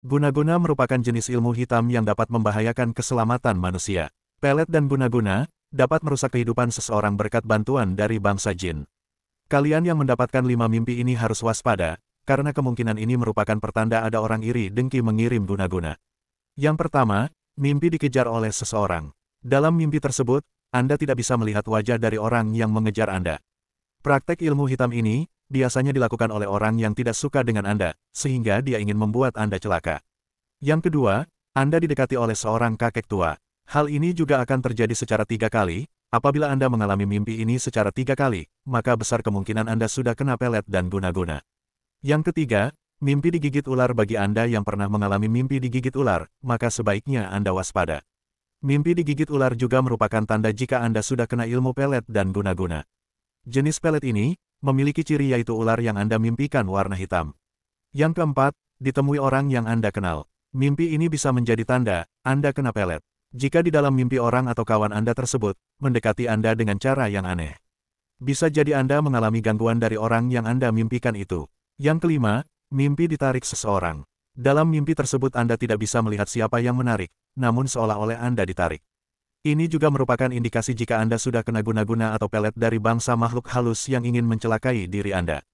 Guna-guna merupakan jenis ilmu hitam yang dapat membahayakan keselamatan manusia. Pelet dan guna-guna dapat merusak kehidupan seseorang berkat bantuan dari bangsa jin. Kalian yang mendapatkan lima mimpi ini harus waspada, karena kemungkinan ini merupakan pertanda ada orang iri dengki mengirim guna-guna. Yang pertama, mimpi dikejar oleh seseorang. Dalam mimpi tersebut, Anda tidak bisa melihat wajah dari orang yang mengejar Anda. Praktek ilmu hitam ini biasanya dilakukan oleh orang yang tidak suka dengan Anda, sehingga dia ingin membuat Anda celaka. Yang kedua, Anda didekati oleh seorang kakek tua. Hal ini juga akan terjadi secara tiga kali, apabila Anda mengalami mimpi ini secara tiga kali, maka besar kemungkinan Anda sudah kena pelet dan guna-guna. Yang ketiga, mimpi digigit ular bagi Anda yang pernah mengalami mimpi digigit ular, maka sebaiknya Anda waspada. Mimpi digigit ular juga merupakan tanda jika Anda sudah kena ilmu pelet dan guna-guna. Jenis pelet ini, memiliki ciri yaitu ular yang Anda mimpikan warna hitam. Yang keempat, ditemui orang yang Anda kenal. Mimpi ini bisa menjadi tanda, Anda kena pelet. Jika di dalam mimpi orang atau kawan Anda tersebut, mendekati Anda dengan cara yang aneh. Bisa jadi Anda mengalami gangguan dari orang yang Anda mimpikan itu. Yang kelima, mimpi ditarik seseorang. Dalam mimpi tersebut Anda tidak bisa melihat siapa yang menarik, namun seolah-olah Anda ditarik. Ini juga merupakan indikasi jika Anda sudah kena guna-guna atau pelet dari bangsa makhluk halus yang ingin mencelakai diri Anda.